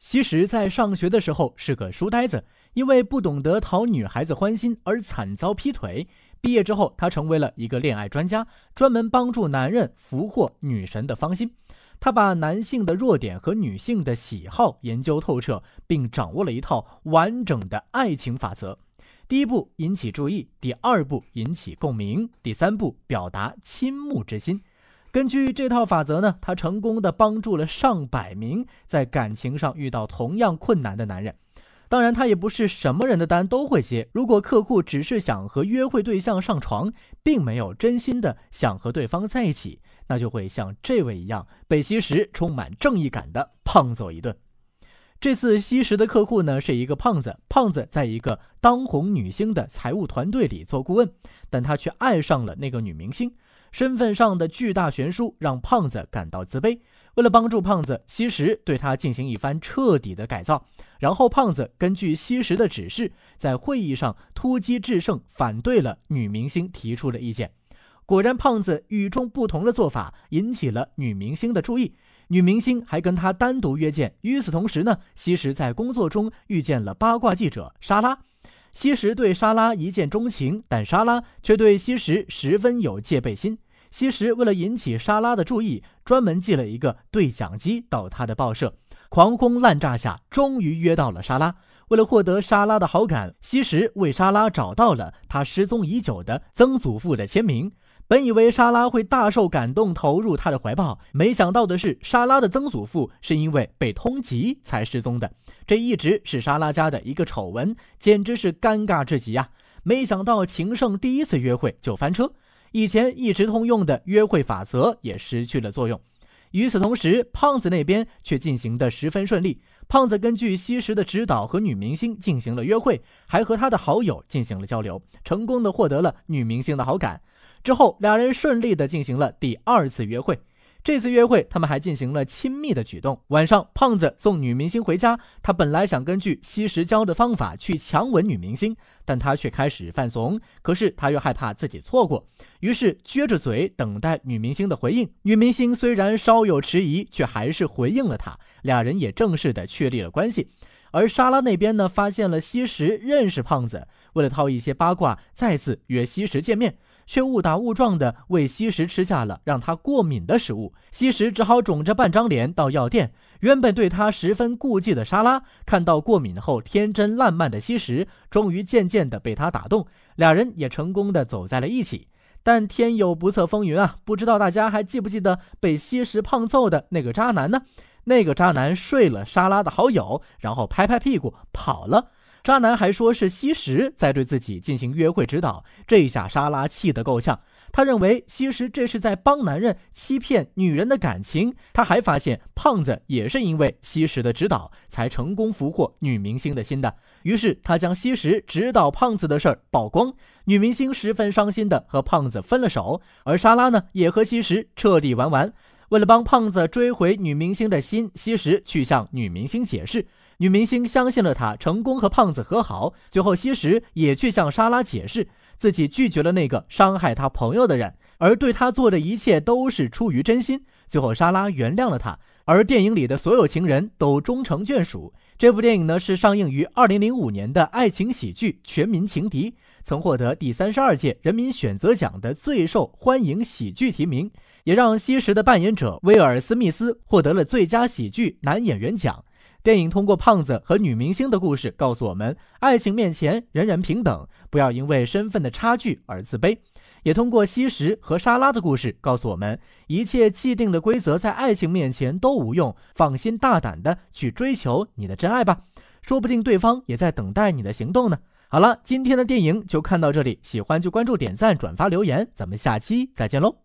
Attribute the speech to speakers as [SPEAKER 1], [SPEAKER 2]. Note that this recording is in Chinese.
[SPEAKER 1] 其实，在上学的时候是个书呆子，因为不懂得讨女孩子欢心而惨遭劈腿。毕业之后，他成为了一个恋爱专家，专门帮助男人俘获女神的芳心。他把男性的弱点和女性的喜好研究透彻，并掌握了一套完整的爱情法则。第一步引起注意，第二步引起共鸣，第三步表达倾慕之心。根据这套法则呢，他成功的帮助了上百名在感情上遇到同样困难的男人。当然，他也不是什么人的单都会接。如果客户只是想和约会对象上床，并没有真心的想和对方在一起，那就会像这位一样被吸食，充满正义感的胖揍一顿。这次吸食的客户呢是一个胖子，胖子在一个当红女星的财务团队里做顾问，但他却爱上了那个女明星。身份上的巨大悬殊让胖子感到自卑。为了帮助胖子吸食，对他进行一番彻底的改造。然后胖子根据吸食的指示，在会议上突击制胜，反对了女明星提出的意见。果然，胖子与众不同的做法引起了女明星的注意。女明星还跟他单独约见。与此同时呢，西石在工作中遇见了八卦记者莎拉。西石对莎拉一见钟情，但莎拉却对西石十分有戒备心。西石为了引起莎拉的注意，专门寄了一个对讲机到他的报社，狂轰滥炸下，终于约到了莎拉。为了获得莎拉的好感，西石为莎拉找到了他失踪已久的曾祖父的签名。本以为莎拉会大受感动，投入他的怀抱，没想到的是，莎拉的曾祖父是因为被通缉才失踪的，这一直是莎拉家的一个丑闻，简直是尴尬至极啊！没想到情圣第一次约会就翻车，以前一直通用的约会法则也失去了作用。与此同时，胖子那边却进行的十分顺利。胖子根据西施的指导和女明星进行了约会，还和他的好友进行了交流，成功的获得了女明星的好感。之后，两人顺利的进行了第二次约会。这次约会，他们还进行了亲密的举动。晚上，胖子送女明星回家，他本来想根据吸食教的方法去强吻女明星，但他却开始犯怂。可是他又害怕自己错过，于是撅着嘴等待女明星的回应。女明星虽然稍有迟疑，却还是回应了他。俩人也正式的确立了关系。而莎拉那边呢，发现了西石，认识胖子，为了套一些八卦，再次约西石见面。却误打误撞的为西食吃下了让他过敏的食物，西食只好肿着半张脸到药店。原本对他十分顾忌的莎拉，看到过敏后天真烂漫的西食，终于渐渐的被他打动，俩人也成功的走在了一起。但天有不测风云啊，不知道大家还记不记得被西食胖揍的那个渣男呢？那个渣男睡了莎拉的好友，然后拍拍屁股跑了。渣男还说是西石在对自己进行约会指导，这下莎拉气得够呛。他认为西石这是在帮男人欺骗女人的感情。他还发现胖子也是因为西石的指导才成功俘获女明星的心的。于是他将西石指导胖子的事儿曝光，女明星十分伤心的和胖子分了手。而莎拉呢，也和西石彻底玩完。为了帮胖子追回女明星的心，西石去向女明星解释。女明星相信了他，成功和胖子和好。最后，西什也去向莎拉解释，自己拒绝了那个伤害他朋友的人，而对他做的一切都是出于真心。最后，莎拉原谅了他。而电影里的所有情人都终成眷属。这部电影呢，是上映于二零零五年的爱情喜剧《全民情敌》，曾获得第三十二届人民选择奖的最受欢迎喜剧提名，也让西什的扮演者威尔·史密斯获得了最佳喜剧男演员奖。电影通过胖子和女明星的故事告诉我们，爱情面前人人平等，不要因为身份的差距而自卑。也通过西食和沙拉的故事告诉我们，一切既定的规则在爱情面前都无用，放心大胆的去追求你的真爱吧，说不定对方也在等待你的行动呢。好了，今天的电影就看到这里，喜欢就关注、点赞、转发、留言，咱们下期再见喽。